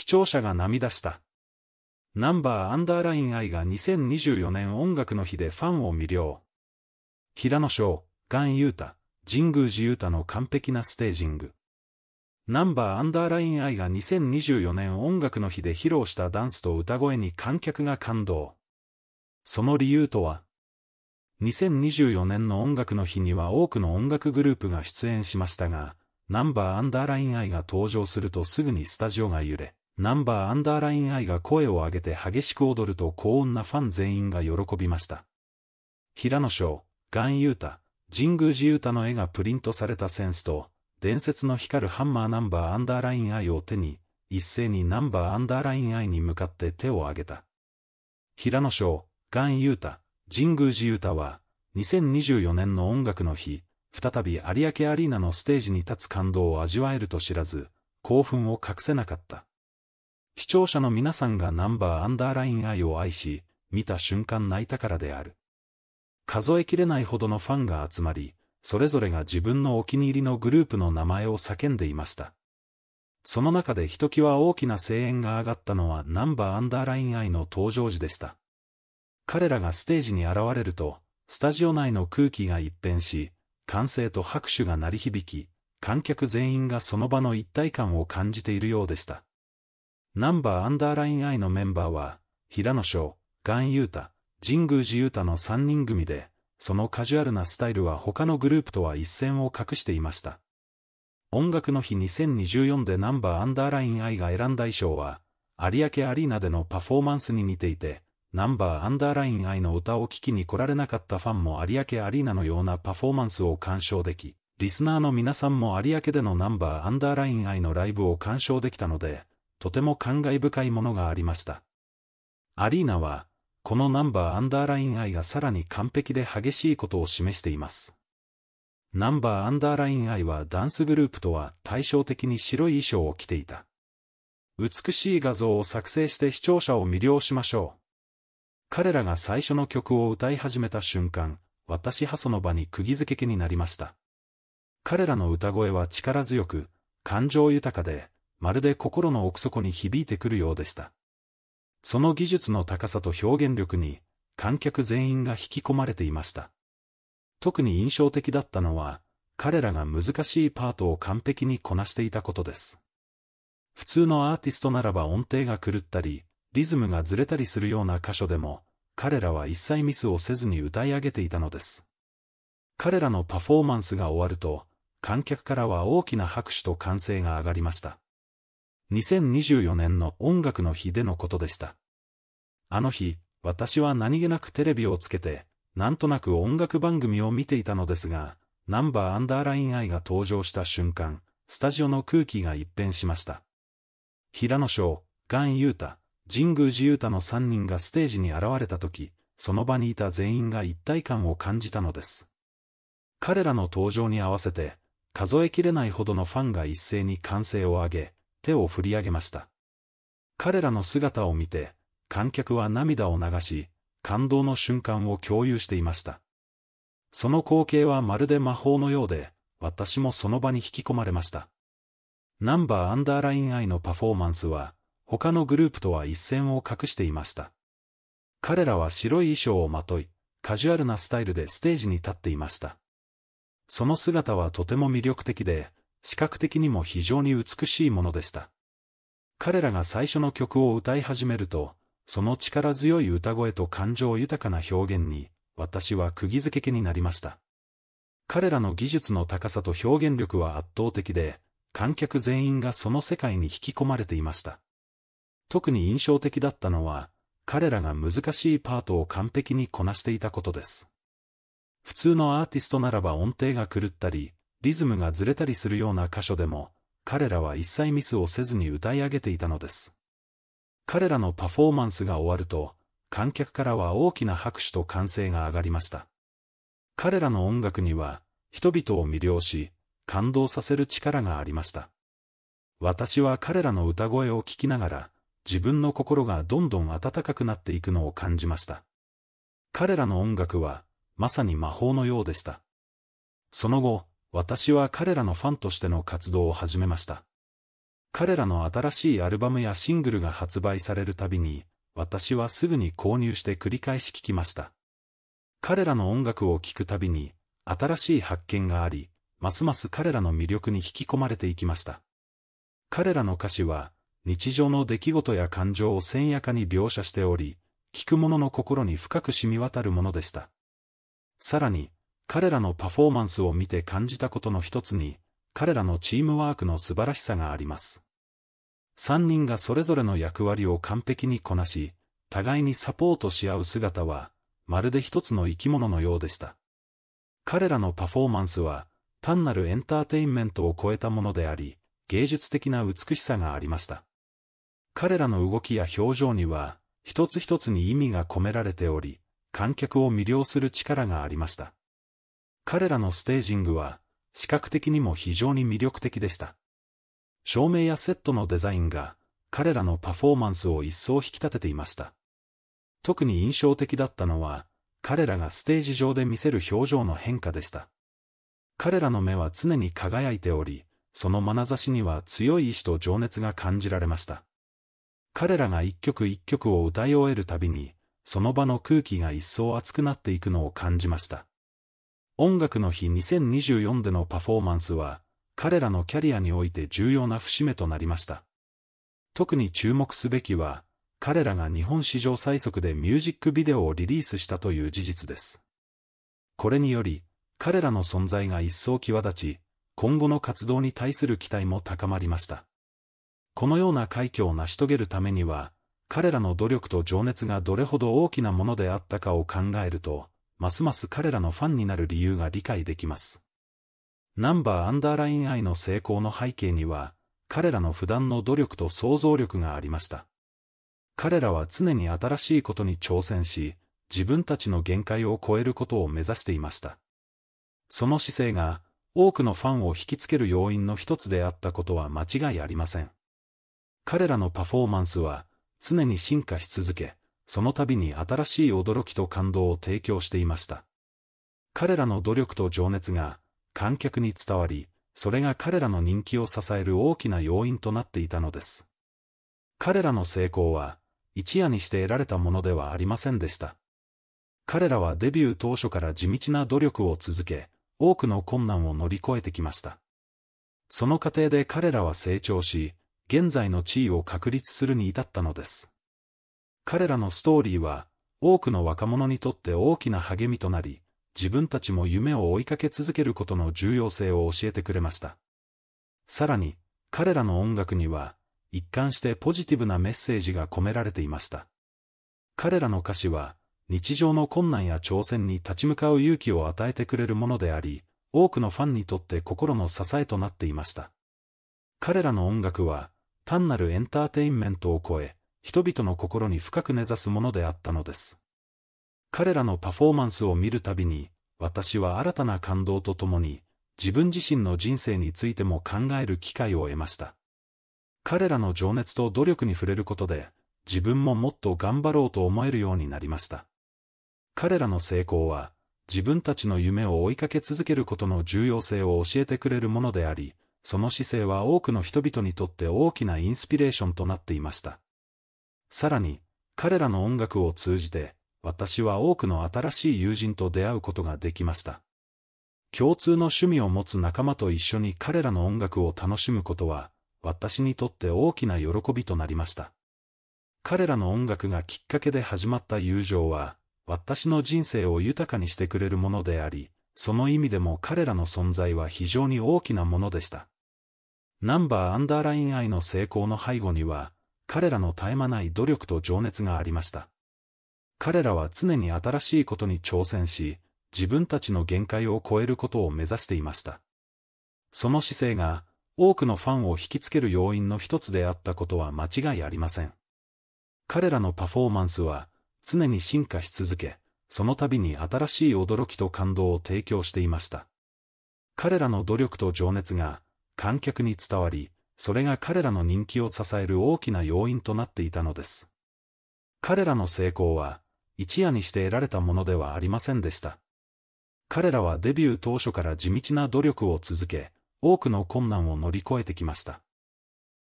視聴者が涙した。ナンバーアンダーライン愛が2024年音楽の日でファンを魅了。平野翔、ガン・ユータ、神宮寺ユータの完璧なステージング。ナンバーアンダーライン愛が2024年音楽の日で披露したダンスと歌声に観客が感動。その理由とは、2024年の音楽の日には多くの音楽グループが出演しましたが、ナンバーアンダーライン愛が登場するとすぐにスタジオが揺れ、ナンバーアンダーラインアイが声を上げて激しく踊ると高音なファン全員が喜びました。平野翔、ガンユータ、神宮寺ユータの絵がプリントされたセンスと、伝説の光るハンマーナンバーアンダーラインアイを手に、一斉にナンバーアンダーラインアイに向かって手を挙げた。平野翔、ガンユータ、神宮寺ユータは、2024年の音楽の日、再び有明アリーナのステージに立つ感動を味わえると知らず、興奮を隠せなかった。視聴者の皆さんがナンバーアンダーライン愛を愛し、見た瞬間泣いたからである。数えきれないほどのファンが集まり、それぞれが自分のお気に入りのグループの名前を叫んでいました。その中でひときわ大きな声援が上がったのはナンバーアンダーライン愛の登場時でした。彼らがステージに現れると、スタジオ内の空気が一変し、歓声と拍手が鳴り響き、観客全員がその場の一体感を感じているようでした。ナンバーアンダーライン I のメンバーは、平野翔、岩優太、神宮寺優太の3人組で、そのカジュアルなスタイルは他のグループとは一線を画していました。音楽の日2024でナンバーアンダーライン I が選んだ衣装は、有明アリーナでのパフォーマンスに似ていて、ナンバーアンダーライン I の歌を聴きに来られなかったファンも有明アリーナのようなパフォーマンスを鑑賞でき、リスナーの皆さんも有明でのナンバーアンダーライン I のライブを鑑賞できたので、とても感慨深いものがありました。アリーナは、このナンバーアンダーライン I がさらに完璧で激しいことを示しています。ナンバーアンダーライン I はダンスグループとは対照的に白い衣装を着ていた。美しい画像を作成して視聴者を魅了しましょう。彼らが最初の曲を歌い始めた瞬間、私はその場に釘付けになりました。彼らの歌声は力強く、感情豊かで、まるで心の奥底に響いてくるようでした。その技術の高さと表現力に、観客全員が引き込まれていました。特に印象的だったのは、彼らが難しいパートを完璧にこなしていたことです。普通のアーティストならば音程が狂ったり、リズムがずれたりするような箇所でも、彼らは一切ミスをせずに歌い上げていたのです。彼らのパフォーマンスが終わると、観客からは大きな拍手と歓声が上がりました。2024年の音楽の日でのことでした。あの日、私は何気なくテレビをつけて、なんとなく音楽番組を見ていたのですが、ナンバーアンダーラインイが登場した瞬間、スタジオの空気が一変しました。平野翔、ガン・ユータ、神宮寺ユータの3人がステージに現れた時、その場にいた全員が一体感を感じたのです。彼らの登場に合わせて、数えきれないほどのファンが一斉に歓声を上げ、手を振り上げました。彼らの姿を見て、観客は涙を流し、感動の瞬間を共有していました。その光景はまるで魔法のようで、私もその場に引き込まれました。ナンバーアンダーラインイのパフォーマンスは、他のグループとは一線を画していました。彼らは白い衣装をまとい、カジュアルなスタイルでステージに立っていました。その姿はとても魅力的で、視覚的にも非常に美しいものでした。彼らが最初の曲を歌い始めると、その力強い歌声と感情豊かな表現に、私は釘付けになりました。彼らの技術の高さと表現力は圧倒的で、観客全員がその世界に引き込まれていました。特に印象的だったのは、彼らが難しいパートを完璧にこなしていたことです。普通のアーティストならば音程が狂ったり、リズムがずれたりするような箇所でも、彼らは一切ミスをせずに歌い上げていたのです。彼らのパフォーマンスが終わると、観客からは大きな拍手と歓声が上がりました。彼らの音楽には、人々を魅了し、感動させる力がありました。私は彼らの歌声を聴きながら、自分の心がどんどん温かくなっていくのを感じました。彼らの音楽は、まさに魔法のようでした。その後、私は彼らのファンとしての活動を始めました。彼らの新しいアルバムやシングルが発売されるたびに、私はすぐに購入して繰り返し聴きました。彼らの音楽を聴くたびに、新しい発見があり、ますます彼らの魅力に引き込まれていきました。彼らの歌詞は、日常の出来事や感情を鮮やかに描写しており、聴く者の心に深く染み渡るものでした。さらに、彼らのパフォーマンスを見て感じたことの一つに、彼らのチームワークの素晴らしさがあります。3人がそれぞれの役割を完璧にこなし、互いにサポートし合う姿は、まるで一つの生き物のようでした。彼らのパフォーマンスは、単なるエンターテインメントを超えたものであり、芸術的な美しさがありました。彼らの動きや表情には、一つ一つに意味が込められており、観客を魅了する力がありました。彼らのステージングは、視覚的にも非常に魅力的でした。照明やセットのデザインが、彼らのパフォーマンスを一層引き立てていました。特に印象的だったのは、彼らがステージ上で見せる表情の変化でした。彼らの目は常に輝いており、その眼差しには強い意志と情熱が感じられました。彼らが一曲一曲を歌い終えるたびに、その場の空気が一層熱くなっていくのを感じました。音楽の日2024でのパフォーマンスは、彼らのキャリアにおいて重要な節目となりました。特に注目すべきは、彼らが日本史上最速でミュージックビデオをリリースしたという事実です。これにより、彼らの存在が一層際立ち、今後の活動に対する期待も高まりました。このような快挙を成し遂げるためには、彼らの努力と情熱がどれほど大きなものであったかを考えると、ますます彼らのファンになる理由が理解できます。ナンバーアンダーライン愛の成功の背景には、彼らの普段の努力と想像力がありました。彼らは常に新しいことに挑戦し、自分たちの限界を超えることを目指していました。その姿勢が、多くのファンを引きつける要因の一つであったことは間違いありません。彼らのパフォーマンスは、常に進化し続け、その度に新しい驚きと感動を提供していました。彼らの努力と情熱が、観客に伝わり、それが彼らの人気を支える大きな要因となっていたのです。彼らの成功は、一夜にして得られたものではありませんでした。彼らはデビュー当初から地道な努力を続け、多くの困難を乗り越えてきました。その過程で彼らは成長し、現在の地位を確立するに至ったのです。彼らのストーリーは、多くの若者にとって大きな励みとなり、自分たちも夢を追いかけ続けることの重要性を教えてくれました。さらに、彼らの音楽には、一貫してポジティブなメッセージが込められていました。彼らの歌詞は、日常の困難や挑戦に立ち向かう勇気を与えてくれるものであり、多くのファンにとって心の支えとなっていました。彼らの音楽は、単なるエンターテインメントを超え、人々の心に深く根ざすものであったのです。彼らのパフォーマンスを見るたびに、私は新たな感動とともに、自分自身の人生についても考える機会を得ました。彼らの情熱と努力に触れることで、自分ももっと頑張ろうと思えるようになりました。彼らの成功は、自分たちの夢を追いかけ続けることの重要性を教えてくれるものであり、その姿勢は多くの人々にとって大きなインスピレーションとなっていました。さらに、彼らの音楽を通じて、私は多くの新しい友人と出会うことができました。共通の趣味を持つ仲間と一緒に彼らの音楽を楽しむことは、私にとって大きな喜びとなりました。彼らの音楽がきっかけで始まった友情は、私の人生を豊かにしてくれるものであり、その意味でも彼らの存在は非常に大きなものでした。ナンバーアンダーライン愛の成功の背後には、彼らの絶え間ない努力と情熱がありました。彼らは常に新しいことに挑戦し、自分たちの限界を超えることを目指していました。その姿勢が、多くのファンを引きつける要因の一つであったことは間違いありません。彼らのパフォーマンスは、常に進化し続け、その度に新しい驚きと感動を提供していました。彼らの努力と情熱が、観客に伝わり、それが彼らの人気を支える大きな要因となっていたのです。彼らの成功は、一夜にして得られたものではありませんでした。彼らはデビュー当初から地道な努力を続け、多くの困難を乗り越えてきました。